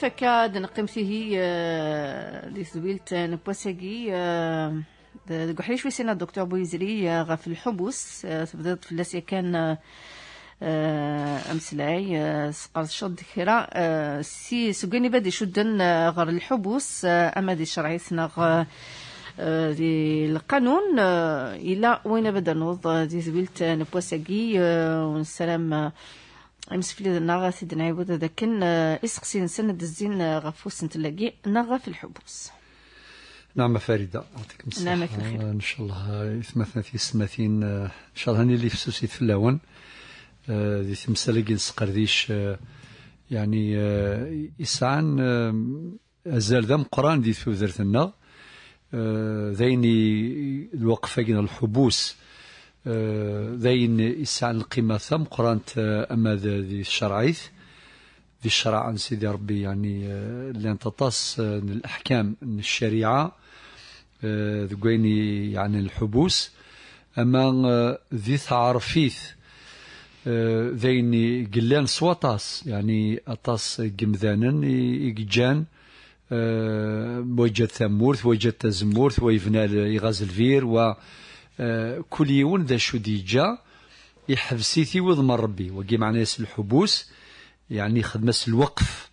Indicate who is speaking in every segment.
Speaker 1: فكاد نقيمته آه، لي زويلت نبوساكي آه، قحلي شوي سينا الدكتور بويزري آه، غا في الحبس تبدات في اللاسيا كان أمس العي سقر شد خيرا سي سوقاني بادي شدن غير الحبس اما دي شرعي سنا دي القانون الى وين بدا نوض دي زويلت نبوساكي ونسلام يمسفلي ناغا سيدنا نعيبود هذا كان آه، اسقسي نسن الزين آه، غفوس نتلاقي ناغا في الحبوس
Speaker 2: نعم فريدة أعطيك الصحة نعم الخير إن شاء الله آه، يثمثنا في السماثين إن شاء الله هاني اللي فسوسي في اللون ذي تمسالك نسقرديش يعني يسعان أزال ذا مقران دي النغ ذيني الوقفة الحبوس ذاين يسعى القيمة ثم قرانت أما ذي الشرعيث ذي الشرع عن سيدي ربي يعني لأن تطاس الأحكام الشريعة ذقيني يعني الحبوس أما ذي ثعرفيث ذين قلان سواطاس يعني أطاس قمذانا يجان وجد ثمورث وجد تزمورث ويفنال يغاز الفير و آه، كل يوم ذا شو ديجا يحبسيتي وضم ربي وكي معناه الحبوس يعني خدمة الوقف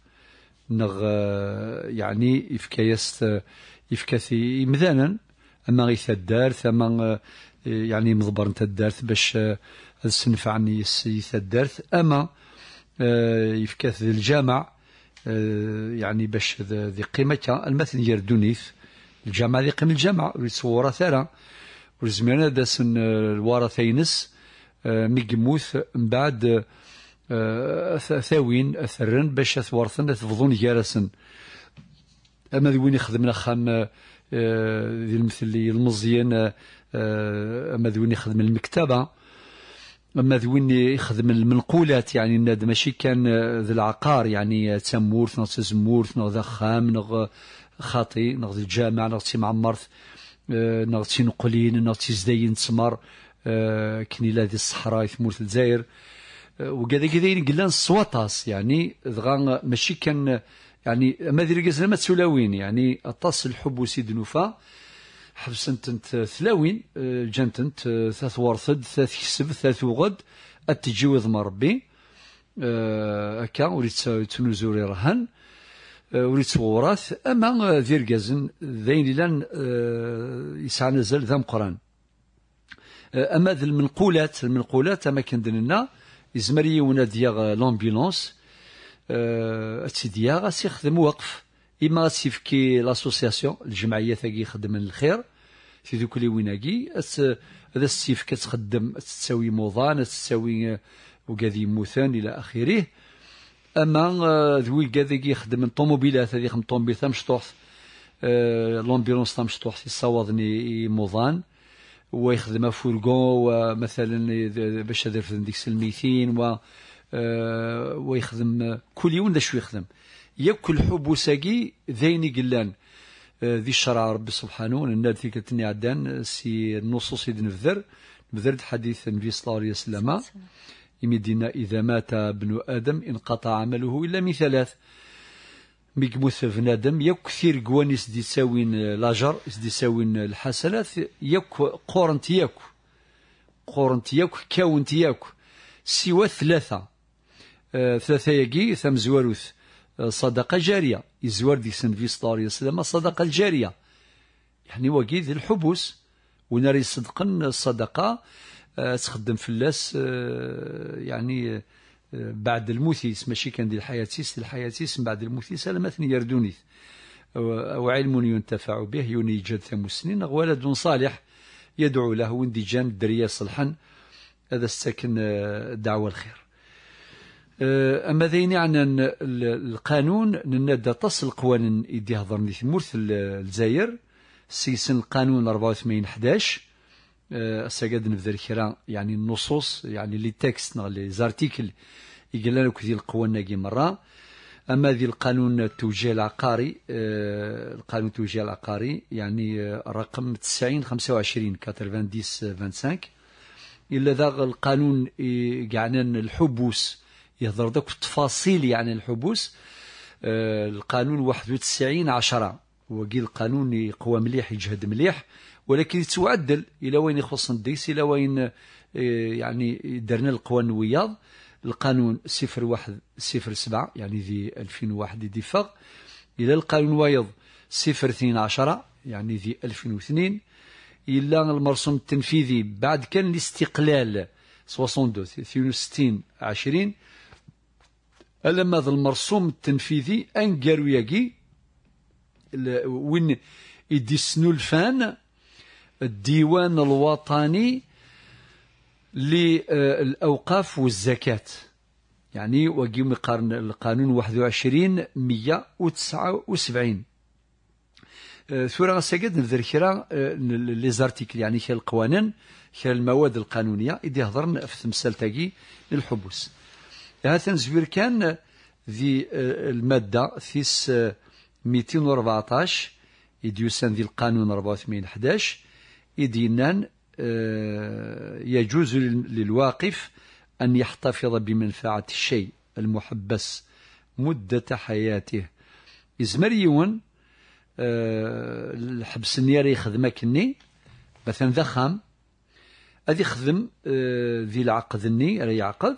Speaker 2: نغ آه، يعني يفكايس آه، يفكاثي مذانا اما غي الدار اما يعني مضبر نتا الدارث باش السنف عني السيث الدارث اما يفكاث الجامع يعني باش ذي قيمتها المثل يردونيث الجامع ذي قيم الجامع صورة ثرى وزمان داسن الورثة آه، ينس آه، ميقموث من بعد آه، ثاوين أثرن باش ثورثن تفضون جارسن أما ذي وين يخدمنا خام ذي المثل المزيان أما ذي يخدم المكتبة أما ذي يخدم المنقولات يعني ناد ماشي كان ذي العقار يعني تمورث نغ تزمورث نغ خام نغ خاطي نغ جامع نغ تي آه، نغتي نقلين نغتي زداين تسمر آه، كني لا دي الصحراء ثمورة الجزائر آه، وكذا كذا يعني قلنا الصواطاس يعني دغا ماشي كان يعني ما ذي ما تسولاوين يعني اطاس الحب وسيد نوفا حبسنت ثلاوين انت ثلاث ورثد ثلاث كسب ثلاث وغد التجويض من ربي هكا وريت تنوزوري رهن ولي آه، تصورات اما ذي آه، رقازن ذين لان آه، يسعى نزل ذا مقران اما ذا المنقولات المنقولات اما كندنا يزمر يونا دياغ لامبيلونس تيدياغ سيخدم وقف اما سيفكي لاسوسياسيون الجمعيه تاكي خدم الخير في ذوك اللي ويناكي هذا السيف كتخدم تساوي موضان تساوي وكادي موثان الى اخره اما ذوي كاع ذاك يخدم الطوموبيلات هذه خدم الطوموبيل تمشطوح آه، لومبيرونس تمشطوح يصوضني موضان ويخدم فورغون ومثلا باش هذا في ديك سلميتين و آه، ويخدم كل يوم ذا شو يخدم حب الحبوساكي ذين قلان آه، ذي الشرع ربي سبحانه ان ذيك تني عدان سي النصوص يدنفذر بذرد حديث النبي صلى الله عليه وسلم يمدينا إذا مات ابن آدم انقطع عمله إلا من ثلاث ميكموث بنادم ياك كثير قواني سدي ساوين لاجر سدي ساوين الحسنات ياك قورنت ياك قورنت ياك كاونت ياك سوى ثلاثة آه ثلاثة ياكي ثم زواروث آه، صدقة جارية الزوار دي سن في سلامة صدقة الصدقة الجارية يعني وقيد الحبوس ونري صدقا الصدقة تخدم آه، فلاس آه، يعني آه، بعد الموثيس ماشي كان ديال الحياتيس ديال الحياتيس من بعد هذا لمثني يردوني وعلم ينتفع به ينيجد ثم السنين ولد صالح يدعو له واندجام الدريه صلحا هذا السكن دعوة الخير أما ذين عن القانون ننادى تصل القوانين يدي هضرني ثمورث الزاير سيسن القانون 84 11 السجاد آه، قاد نبذر كرا يعني النصوص يعني لي تكست لي زارتيكل يقلنا كذي القوى ناقي مرة أما ذي القانون التوجيه العقاري آه، القانون التوجيه العقاري يعني آه، رقم 90 25 90 25 إلا ذا القانون يعني الحبوس يهضر ذاك التفاصيل يعني الحبوس القانون 91 10 وقيل القانون يقوى مليح يجهد مليح ولكن يتعدل الى وين يخص الديس الى وين آه، يعني درنا القوانين الوياض القانون 0107 يعني ذي 2001 دي فغ الى القانون وايض 012 يعني ذي 2002 الى المرسوم التنفيذي بعد كان الاستقلال 62 62 20 لما هذا المرسوم التنفيذي انقروا ياكي وين يدي الفان الديوان الوطني للأوقاف والزكاة يعني وقيم قرن القانون 21 179 آه، ثورة سجد نذر خيرا آه، لي زارتيكل يعني كي القوانين كي المواد القانونية اللي هضرنا في تمثال تاقي للحبوس هذا زبير كان ذي آه، المادة ثيس 214 يديوسان ذي القانون 84 11 إدينان آه، يجوز للواقف أن يحتفظ بمنفعة الشيء المحبس مدة حياته يزمر يون آه، الحبس النيري يخدم كني مثلا ذخام أذي خدم آه، ذي العقد الني راه يعقد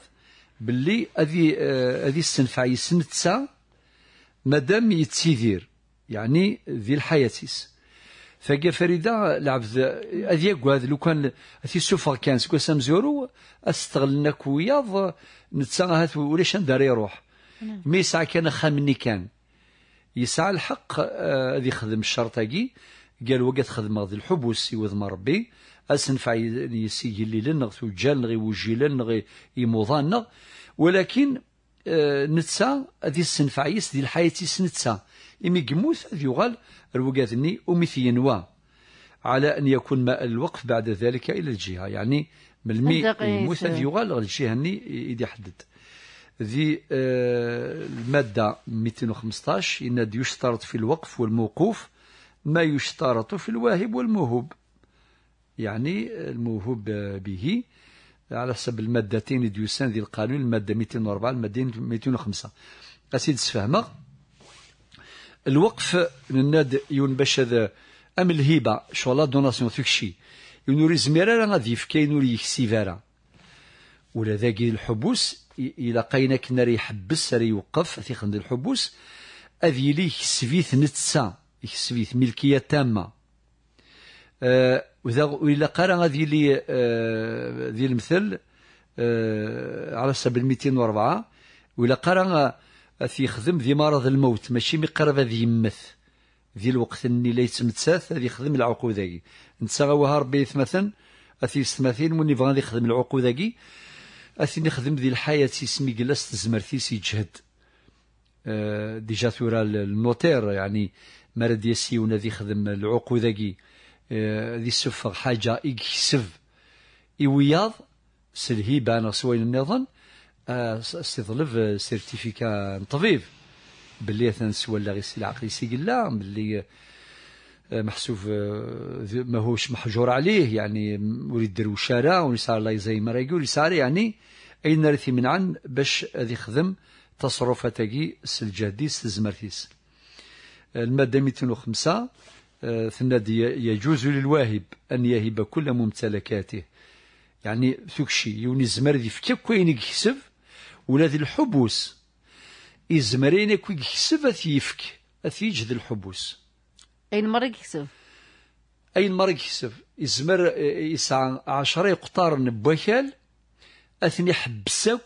Speaker 2: باللي أذي أذي السنفع يسنتسا مادام يتسيدير يعني ذي الحياتيس فاقا فريدة لعبد أذي يقعد لو كان أتي سوفر كان سكو سامزورو أستغلنا كوياض نتساهات وليش ندار يروح مي ساعة كان خامني كان يسعى الحق أذي يخدم الشرطة كي قال وقت خدم الحب الحبوس يوضم ربي أسنفع يسجل اللي لنا توجال نغي وجيل نغي يموضان ولكن نتسا هذه السنفعيس ديال حياتي سنتسا إمي جموس هذا يغال الوقاتني أمي على أن يكون ماء الوقف بعد ذلك إلى الجهة يعني من المي يموت يغال الجهة اللي يحدد ذي آه، المادة 215 إن يشترط في الوقف والموقوف ما يشترط في الواهب والموهوب يعني الموهوب به على حسب المادتين ديوسان ذي القانون المادة 204 المادة 205 أسيد سفهمه الوقف الناد يون باش هذا ام الهبه لا دوناسيون تكشي يون وري زمير راه غادي يفكي يون وري يكسي ولا ذاك الحبوس الى قينا كنا راه يحبس راه يوقف تيخدم الحبوس اذي لي يكسفيث نتسا يكسفيث ملكيه تامه أه وإذا وإلا قرا غادي لي أه ذي المثل أه على سبيل 204 وإلا قرا اثي يخدم ذي مرض الموت ماشي مقرب ذي يمث ذي الوقت اللي لا يتمتات اثي يخدم العقوداكي نتا غاوها ربي يتمثل اثي يستمثل من يبغى يخدم العقوداكي اثي نخدم ذي الحياة سمي جلس تزمرتي سيجهد أه ديجا ثورا النوتير يعني مرد يسيون ذي خدم العقوداكي أه ذي سفغ حاجة يكسب سلهي بانا سوين النظام استظلف سيرتيفيكا طبيب باللي تنسوى ولا غير العقل قيسي قلا باللي آه، محسوف آه، ماهوش محجور عليه يعني وليد دير وشارع ونسار الله زي ما يقول يسار يعني اين رثي من عن باش هذه خدم تصرفاتكي سلجهديس تزمرتيس آه، المادة 205 ثنادي يجوز للواهب أن يهب كل ممتلكاته يعني ثكشي يوني الزمر في فتك وين يكسب ولا ذي الحبوس يزمرين كي يكسب اثيفك يفك ذي الحبوس اين مرة يكسب اين مرة يكسب يزمر يسعى عشرة قطار نبوكال اثني حبسك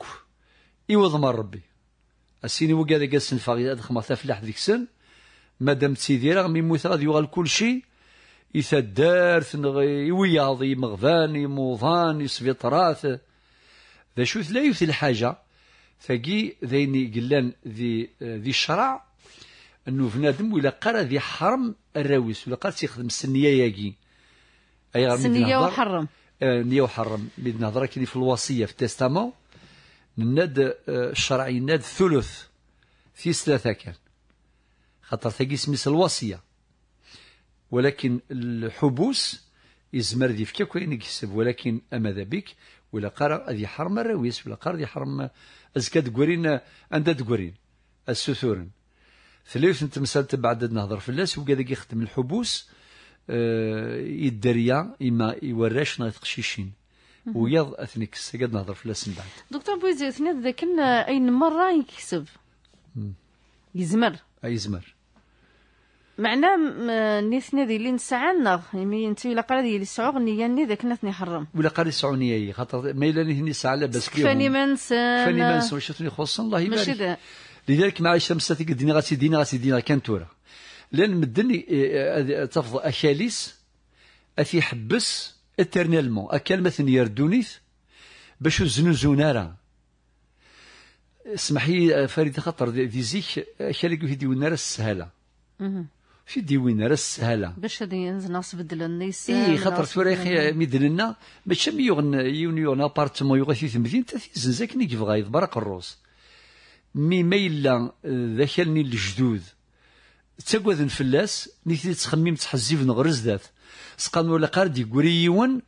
Speaker 2: إيوض من ربي السيني وقا سن فاغي ادخ ما تفلح ذيك سن مادام تسيدي راه مي راه غادي يغال كل شيء يثدار يوياض يمغفان يموضان يسبيطرات ذا شو لا يوثي الحاجة ثقي ذيني قلان ذي ذي الشرع انه بنادم ولا قرا ذي حرم الراويس ولا قرا تيخدم السنيه ياكي اي غير السنيه وحرم آه نية وحرم ميد نهضر كاين في الوصيه في التستامون نناد الشرعي ناد ثلث في ثلاثه كان خاطر ثقي سميس الوصيه ولكن الحبوس يزمر ذي فكاك وين يكسب ولكن اما ذا بك ولا قرا ذي حرم الراويس ولا قرا ذي حرم ازكا تقورين عند تقورين السثورن ثلاثة تمثلت بعد نهضر في الناس وكذا كيخدم الحبوس أه يدريا إما يوراش تقشيشين ويض أثني كس قد نهضر فلاس من بعد
Speaker 1: دكتور بويزي أثني ذاك أين مرة يكسب
Speaker 2: يزمر اي يزمر
Speaker 1: معناه نيسنا ذي اللي نسعنا يعني انت الا قرا ديال السعوغ النية ني ذاك الناس حرم
Speaker 2: ولا قرا السعونية هي خاطر ما الا نهني الساعة لاباس كيهم فاني ما
Speaker 1: نسى فاني ما
Speaker 2: واش شفتني خصوصا الله يبارك ماشي ذا لذلك مع مسات قد ديني غاسي ديني غاسي ديني كان تورا لان مدني إيه، إيه، تفضل اشاليس اثي حبس اترنالمون اكال مثلا يردونيث باش الزنوزون راه اسمح لي آه، فريد خطر ذي زيك اكاليك آه، هدي ونرى السهله في ديوين راه السهاله
Speaker 1: باش هذه الناس بدلن ليس اي خاطر توري خي
Speaker 2: ميدلنا ما ميغن يون يون ابارتمون يوغا في مدينه زنزا كني غايض برق الروس مي ما الا آه، ذاكلني الجدود تاكوذن فلاس نيتي تخمم تحزيف نغرز ذات سقان ولا قارد يقولي يون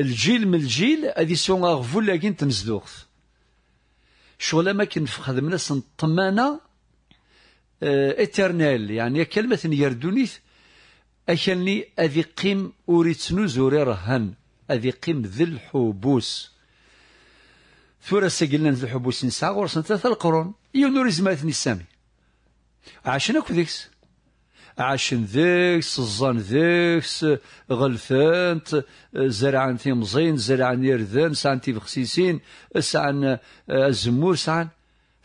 Speaker 2: الجيل من الجيل ادي سون غفول لكن تنزدوخ شغل ما كنفخدمنا سن الطمانه اترنال آه، يعني كلمة يردونيث أشلني أذي قيم أريد زوري رهن أذي قيم ذي الحبوس ثورة سجلنا ذي الحبوس نسعى غرسنا ثلاثة القرون يونوري زماتني السامي عاشن أكو ذيكس عاشن ذيكس الظن ذيكس غلفانت زرعان زين زرعان يرذان سعان خسيسين سان الزمور آه، سان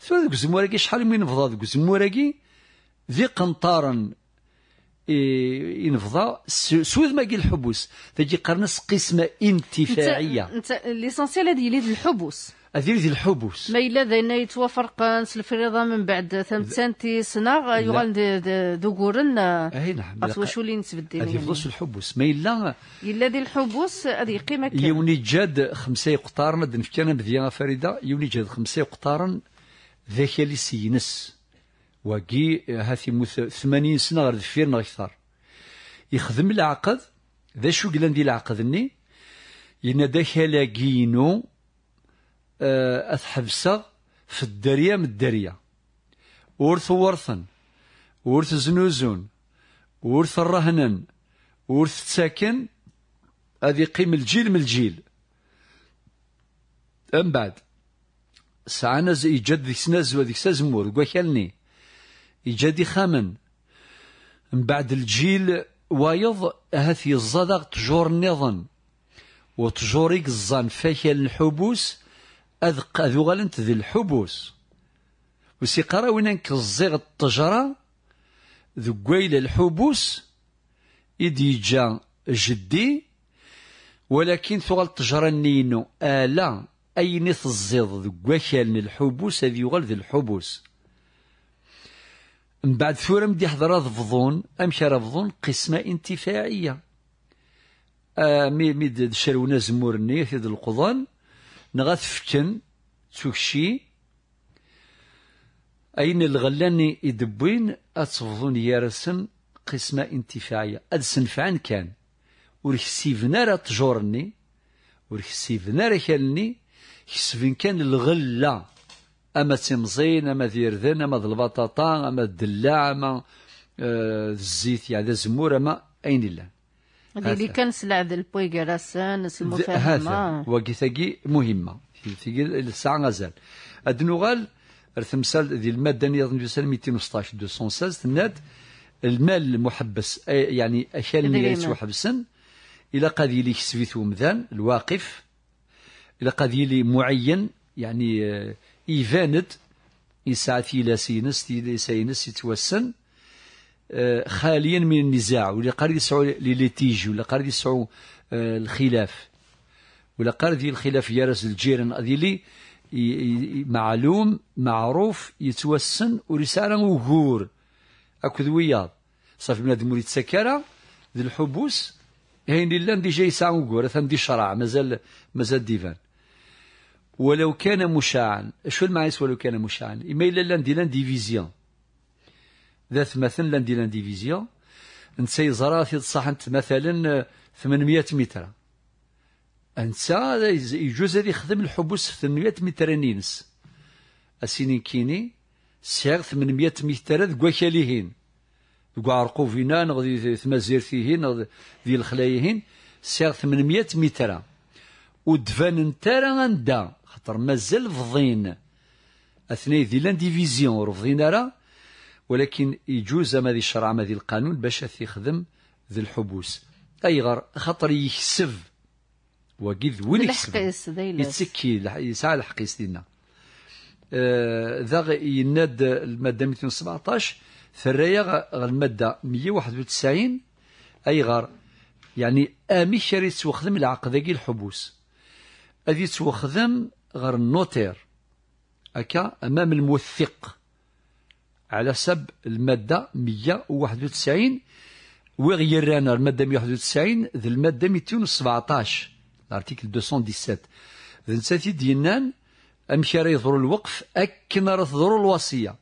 Speaker 2: ثورة ذيك الزمور شحال من فضاء ذيك الزمور ذي قنطارا إيه، ينفضا ما قيل الحبوس تجي قرنس قسمة انتفاعية
Speaker 1: انت ليسونسيال هذه اللي الحبوس
Speaker 2: هذه يليد الحبوس
Speaker 1: ما الا ذينا يتوفر قنص الفريضه من بعد ثم سنتي سنة يغال ذكورن اي نعم واش ولي نتبدل هذه فلوس
Speaker 2: الحبوس ما الا
Speaker 1: الا ذي الحبوس هذه قيمه كم يوني
Speaker 2: جاد خمسه يقطارن دنفكانا انا فريده يوني جاد خمسه يقطارن ذاك اللي سينس واكي هاثي موث 80 سنه غير دفير نغ يخدم العقد ذا شو قلن دي العقد ينادى كلاكينو آه، اثحبسه في الدريه من الدريه ورث ورثا ورث زنوزون ورث الرهنن ورث ساكن هذه قيم الجيل من الجيل من بعد سعانا زي جد ذيك سناز وذيك ساز مور وكالني إيجادي خامن من بعد الجيل وايض هات يزادغ تجور نظن وتجوريك الزان فاكيا الحبوس أذق أذو غالنت ذي الحبوس وسي قراوين الزيغ الطجرة ذو قويل الحبوس إدي جا جدي ولكن ثغال الطجرة نينو آلا اي الزيض ذو قويل الحبوس أذي غال ذي الحبوس من بعد ثورة مدي حضرة ضفضون أمشي رفضون قسمة انتفاعية آه مي مي شارونا زمورني في القضان نغات فكن أين الغلاني يدبوين أتفضون يارسن قسمة انتفاعية فعن كان وركسيفنا را تجورني وركسيفنا را كالني كسبن كان الغلة اما تمزين اما ذيرذن اما البطاطا اما الدلاع اما آه، الزيت يعني الزمور اما اين الله
Speaker 1: هذه كان سلع ذي البويكا راسان المفاهمة
Speaker 2: مهمة ثقي الساعة غزال أدنوغال التمثال ذي المادة نيض 216 216 تناد المال المحبس يعني اشال اللي يسوى إلى قاذي لي كسبيث ومذان الواقف إلى قاذي لي معين يعني آه، إيفاند يسعى ثيلاسينس سينس يتوسن آه، خاليا من النزاع ولا قرد يسعوا للتيج ولا قرد يسعوا آه، الخلاف ولا قرد الخلاف يرس الجيران اللي معلوم معروف يتوسن ورسالة وغور أكد وياض صافي بنادم وليد سكارة ذي الحبوس هين لله ديجا جاي وغور ثان دي شرع مازال مازال ديفان ولو كان مشاعا شو المعنى ولو كان مشاعا إما إلا لاندي لان ديفيزيون ذات مثلا لاندي لان ديفيزيون انت سي زراثي صحنت مثلا 800 متر انت يجوز هذا يخدم الحبوس 800 متر نينس السنين كيني سعر 800 متر ذكوا كاليهين ذكوا نغدي ثما ثمازيرتيهين ديال الخلايهين سعر 800 متر ودفان نتارا غندا خاطر مازال فضين اثنين ذي لانديفيزيون رفضين راه ولكن يجوز ما ذي الشرع ما ذي القانون باش يخدم ذي الحبوس ايغر خاطر يكسب وكيد وين يكسب يتسكي يسعى الحقيس يسدينا ذا آه يناد الماده 217 ثريا الماده 191 ايغر يعني امي شريت توخدم العقد الحبوس هذه توخدم غير النوتير أكا أمام الموثق على سب المادة 191 وغيرانا المادة 191 ذي المادة 217 الارتيكل 217 ذي نساتي دينان أمشي راه يضر الوقف أكن راه تضر الوصية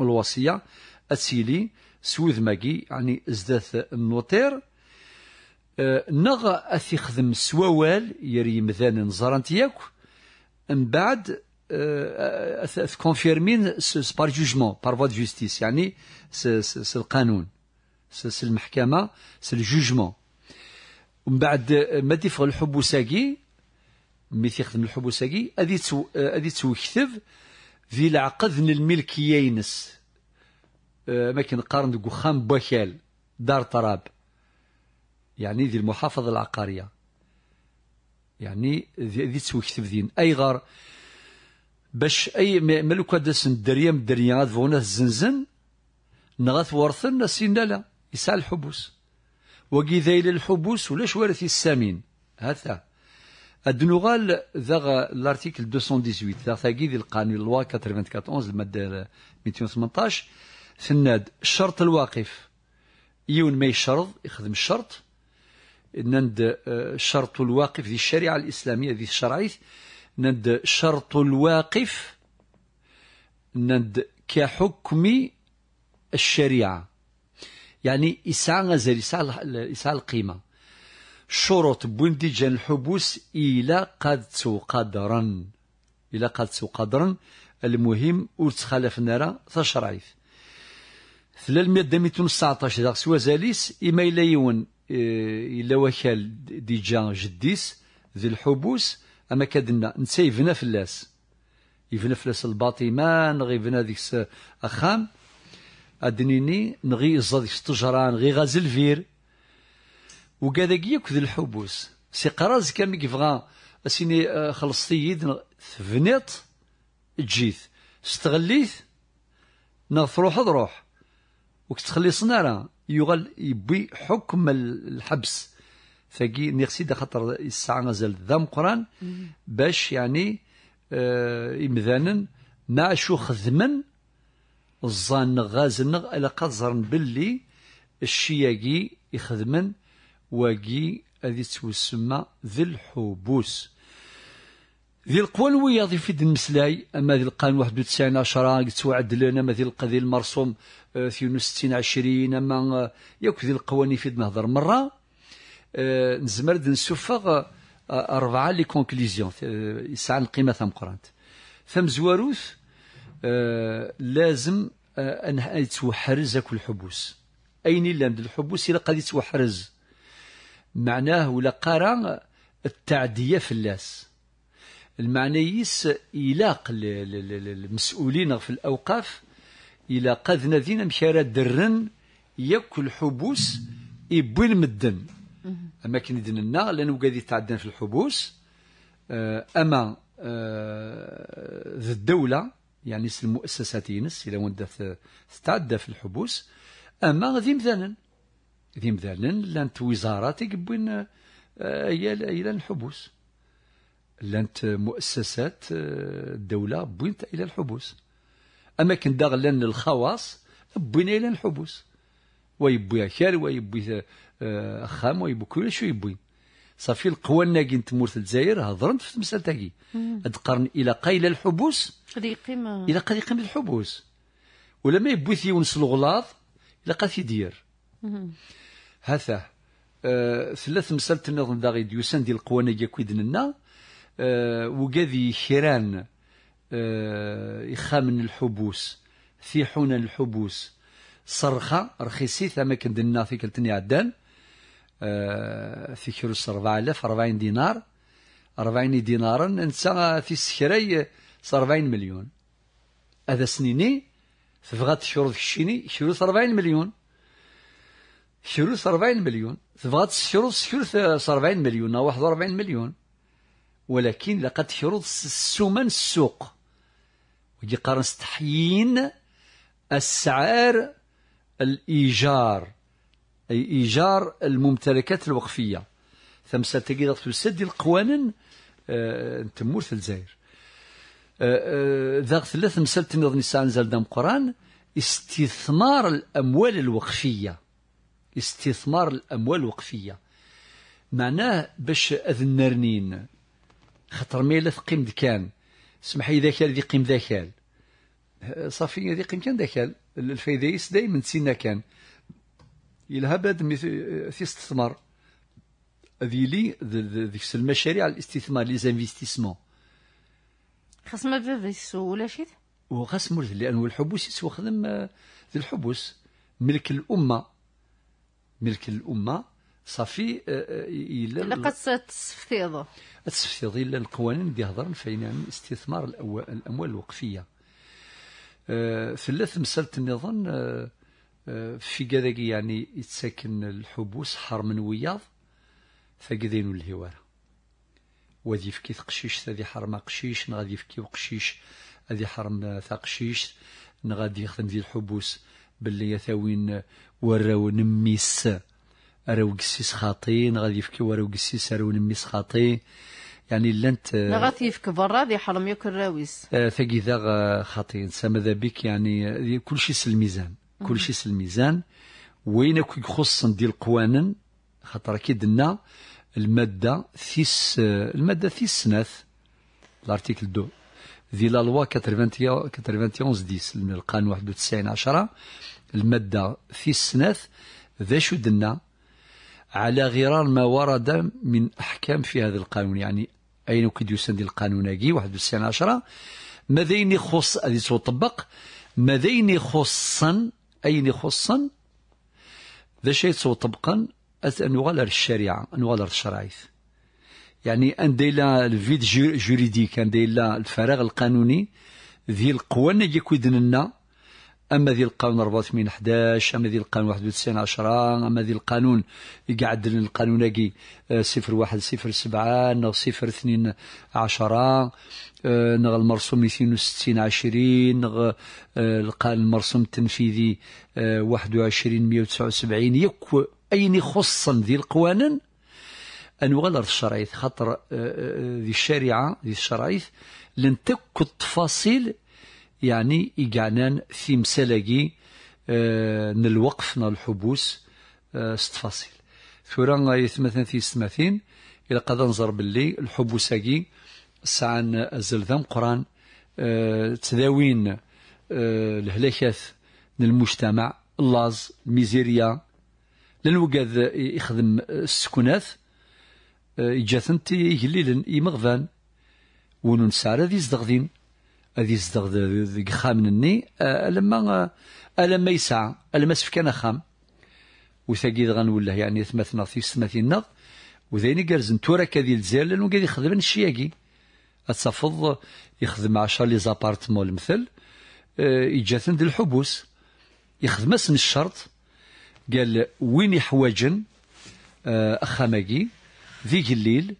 Speaker 2: الوصية أتسيلي سويذ ماكي يعني ازداث النوتير أه نغ أثي خدم سواوال يري مذان نزرانت ياكو من بعد كونفيرمين بار جوجمون بار فوا جوستيس يعني سي القانون سي المحكمه سي الجوجمون ومن بعد ما تيفغ الحب وساقي مي تيخدم الحب وساقي هادي هادي توكتب في العقد الملكيه ينس ما كنقارن قارن وخام بوكال دار تراب يعني ذي المحافظه العقاريه يعني ذي كتب ذين غار باش أي ملوكا دسن الدريا من الدريا غادفونا الزنزن نغاث ورثن سينا لا يسعى الحبوس وكي ذايل الحبوس ولا شوارث السامين هذا الدنوغال ذا لارتيكل 218 ذا ثاقي ذي القانون اللوا 94 المادة 218 سناد الشرط الواقف يون ما يشرط يخدم الشرط نند آه، شرط الواقف ذي الشريعة الإسلامية ذي الشرعية نند شرط الواقف نند كحكم الشريعة يعني إساءة غزال إساءة القيمة شروط بندج الحبوس إلى قد قدرا إلى قد قدرا المهم وتخالف نرى تشرعيث دميتون المادة 219 سوى زاليس إما إلا يون إيه، إلا وكال ديجا جديس ذي الحبوس أما كدنا نتا يبنى فلاس يبنى فلاس الباطيمان غي يبنى ذيك أخام أدنيني نغي يزا ذيك الطجران غي غازل فير وكذا ياك ذي الحبوس سي قراز كامي كيفغا اسيني آه، خلصتي يد فنيت تجيت استغليت نغ ضروح وكتخلي صنارة يغل يبي حكم الحبس فكي نغسي خاطر الساعة مازال ذم قران باش يعني آه إمذانا مع شو خذمن الظان إلى على قزرن باللي الشياقي يخدمن واقي هذه تسمى ذي الحبوس ذي القوى الوياضي في المسلاي اما ذي القانون 91 10 يتوعد لنا آه، اما ذي القضيه المرسوم 62 20 اما ياك ذي القوانين في نهضر مره أه نزمر نسفغ آه، اربعه لي كونكليزيون آه، يسعى القيمه ثم قرانت ثم زواروث لازم أن يتوحرز هاك الحبوس أين إلا عند الحبوس إلا قد يتوحرز معناه ولا قرا التعدية في اللاس يس يلاق المسؤولين في الأوقاف إلى قذنا ذينا مشارة درن ياكل حبوس يبوي المدن أما دين النار لأنه قد يتعدن آه، آه، يعني في الحبوس أما ذي الدولة يعني المؤسسات ينس إلى وندى تتعدى في الحبوس أما ذي مذنن ذي مذنن لانت وزارات يقبون آه، إلى الحبوس لانت مؤسسات الدولة آه، بوينت إلى الحبوس أماكن داغلا الخواص بوين إلى الحبوس ويبوي أكل ويبوي آه، خام ويبوي كل شو يبوي صافي القوى الناقين في الجزائر هضرن في المسألة تاعي هاد الى قايل الحبوس
Speaker 1: قد يقيم الى
Speaker 2: قد يقيم الحبوس ولا ما يبوي يونس الغلاظ الى قد دير هذا آه ثلاث مسألة تنظن داغي ديوسان ديال القوى الناقيه كويدن آه، وقذي خيران آه، يخامن الحبوس في حون الحبوس صرخة رخيصي ثم كان دينا في كلتني عدان في آه، كيروس ألف ربعين دينار ربعين دينارا انسى في السكري ربعين مليون هذا سنيني فغات شروط الشيني شروط 40 مليون شروط 40 مليون فغات شروط شروط 40 مليون او 41 مليون ولكن لقد تحرض السمن السوق ودي قارن تحيين أسعار الإيجار أي إيجار الممتلكات الوقفية ثم تقيدة تسدي القوانين انت آه، تمور في الجزائر آه، آه، ذاغ ثلاث مسلت نظن زال دم قران استثمار الأموال الوقفية استثمار الأموال الوقفية معناه باش أذنرنين خاطر ما الا تقيم دكان سمح لي ذاك اللي يقيم ذاك صافي ذي قيم كان ذاك الفيديس دايما تسينا كان يلها باد في استثمار ذي لي ذيك المشاريع الاستثمار لي زانفيستيسمون
Speaker 1: خاص ما بدا يسول اشيت
Speaker 2: وخاص مولد لانه الحبوس خدم آه، ذي الحبوس ملك الامه ملك الامه صافي آه، آه، الا الا
Speaker 1: تستفيض
Speaker 2: تستفيض الا القوانين اللي هضرن فينا عن استثمار الاموال الوقفيه ثلاث آه، مسألة النظام في كذاك يعني يتساكن الحبوس حر من وياض فقدينو الهوارة وذي يفكي قشيش ذي حرم قشيش نغادي يفكي وقشيش ذي حرم ثقشيش نغادي يخدم ذي الحبوس باللي يثاوين وراو نميس راهو قسيس خاطي غادي يفكي وراهو قسيس راهو نميس خاطي يعني لانت آه،
Speaker 1: غادي يفك برا ذي حرم ياكل راويس
Speaker 2: آه ثقي ذا خاطي انسى ماذا بك يعني آه، كل شيء الميزان كل شيء الميزان وين يخص ندير القوانين خاطر كي درنا الماده ثيس آه، الماده ثيس سناث لارتيكل دو دي لا لوا 91 10 القانون 91 10 الماده ثيس سناث ذا شو دنا على غرار ما ورد من أحكام في هذا القانون يعني أين كيد يسند القانون أجي واحد وتسعين عشرة ماذا يخص هذه تطبق ماذا يخصا أين يخصا ذا شيء ان أنغالر الشريعة أنغالر الشرايط يعني أنديلا الفيد جوريديك أنديلا الفراغ القانوني ذي القوانين كيدن لنا اما ذي القانون 84 11 اما ذي القانون 91 10 اما ذي القانون يقعد القانون هاكي 01 07 نو 02 10 نغ المرسوم 260 20 نغ آه، المرسوم التنفيذي 21 179 يك اين يخص ذي القوانين انو انوغل الشرايث خاطر آه، آه، ذي الشريعه ذي الشرايث لن تكون التفاصيل يعني إيجانان في مسالقي آه، ن الوقف الحبوس آه، ستفاصيل ثورا يثمثن في ستماثين إلا قد نظر باللي الحبوساقي سعان الزلذام قران آه، تداوين الهلاكات للمجتمع اللاز الميزيريا لنوقاد يخدم السكنات إجاثن يمغفان ونون سعر ذي زدغدين هذه يزدغ ذيك خامن الني آه، لما آه، آه، لما يسعى لما سفكان خام وثاقي غن يعني ثمثنا في ثمثي النظ وذيني قرزن تورا كذي الزير لانو قاعد يخدم الشياكي اتصفض يخدم عشر لي زابارتمون المثل يجاثن ذي الحبوس يخدم اسم الشرط قال وين اخا اخاماكي ذيك الليل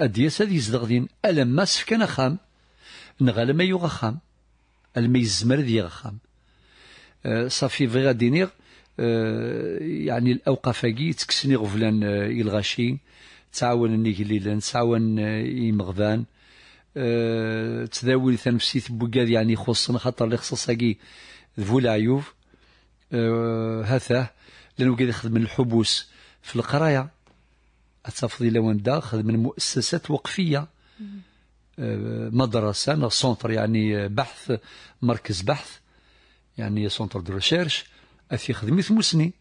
Speaker 2: ادياس هذه يزدغ ذين الم ما سفكان خام نغال ما يوغ غخام لما يزمر ذي غخام آه، صافي فيغا دينيغ آه، يعني الاوقاف هاكي تكسني غفلان آه، الغاشي تعاون النيكليلان تعاون يمغفان أه تداوي تنفسيت بوكاد يعني خصنا خاطر اللي خصص هاكي ذو العيوب هثاه لانه قاعد يخدم من الحبوس في القرايه اتفضي لوان دا خدم من مؤسسات وقفيه آه، مدرسة سونتر يعني بحث مركز بحث يعني سونتر دو ريشيرش في خدمة مسني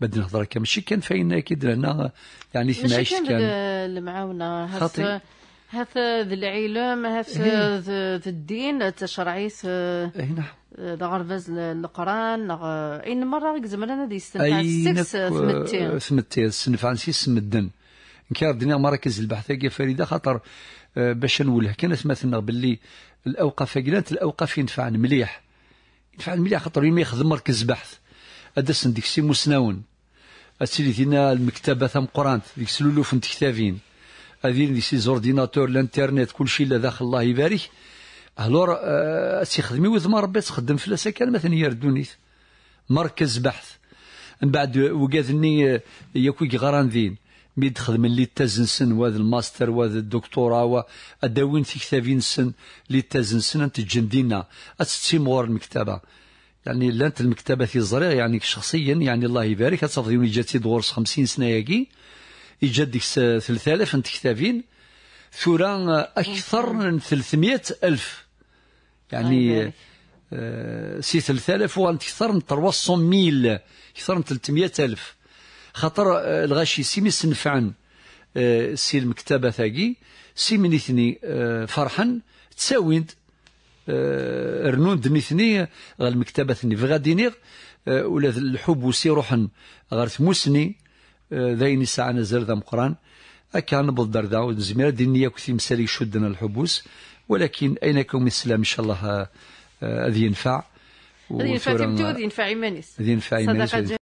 Speaker 2: بدي نهضر كان ماشي كان فاين اكيد لان يعني في معيشت كان
Speaker 1: المعاونه خاطي هذا ذي العلم هذا إيه. ذي الدين التشرعي اي نعم غرفز القران اين مره زمان انا دي السنة سكس ثمتين
Speaker 2: ثمتين آه، سنفع نسي سمدن كان مراكز البحث فريده خاطر آه، باش نوله كان سمعتنا باللي الاوقاف كلانت الاوقاف ينفعن مليح ينفعن مليح خاطر يما يخدم مركز بحث ادسن ديك سي مسناون اسيلي دينا المكتبه ثم قرانت ديك سلولوف تكتافين هذه ديك سي زورديناتور الانترنت كلشي لا داخل الله يبارك الور آه، سي خدمي وذما ربي تخدم في كان مثلا يردوني مركز بحث من بعد وقاذني آه، ياكوي غراندين مي تخدم اللي تازنسن واد الماستر واد الدكتوراه و اداوين في سن اللي تازنسن تجن دينا اتستيمور المكتبه يعني لانت المكتبه في زريع يعني شخصيا يعني الله يبارك اتفضي وني جاتي دورس 50 سنه ياكي اجا ديك 3000 انت كتابين ثورا اكثر من 300 الف يعني آه، سي 3000 وانت اكثر من 300 ميل اكثر من 300 الف خاطر آه، الغاشي سيمي مسنفعن آه، سي المكتبه ثاقي سيمي منيثني آه، فرحا تساويند رنون دنيثني المكتبه ثني في نيغ ولا الحب وسي روحن غير ثموسني ذاين ساعة نزل ذا مقران أكا نبض دردا ونزمير دينية كثير مسالي شدنا الحبوس ولكن أينكم السلام إن شاء الله هذه ينفع هذه ينفع تمتو هذه ينفع إيمانيس هذه ينفع إيمانيس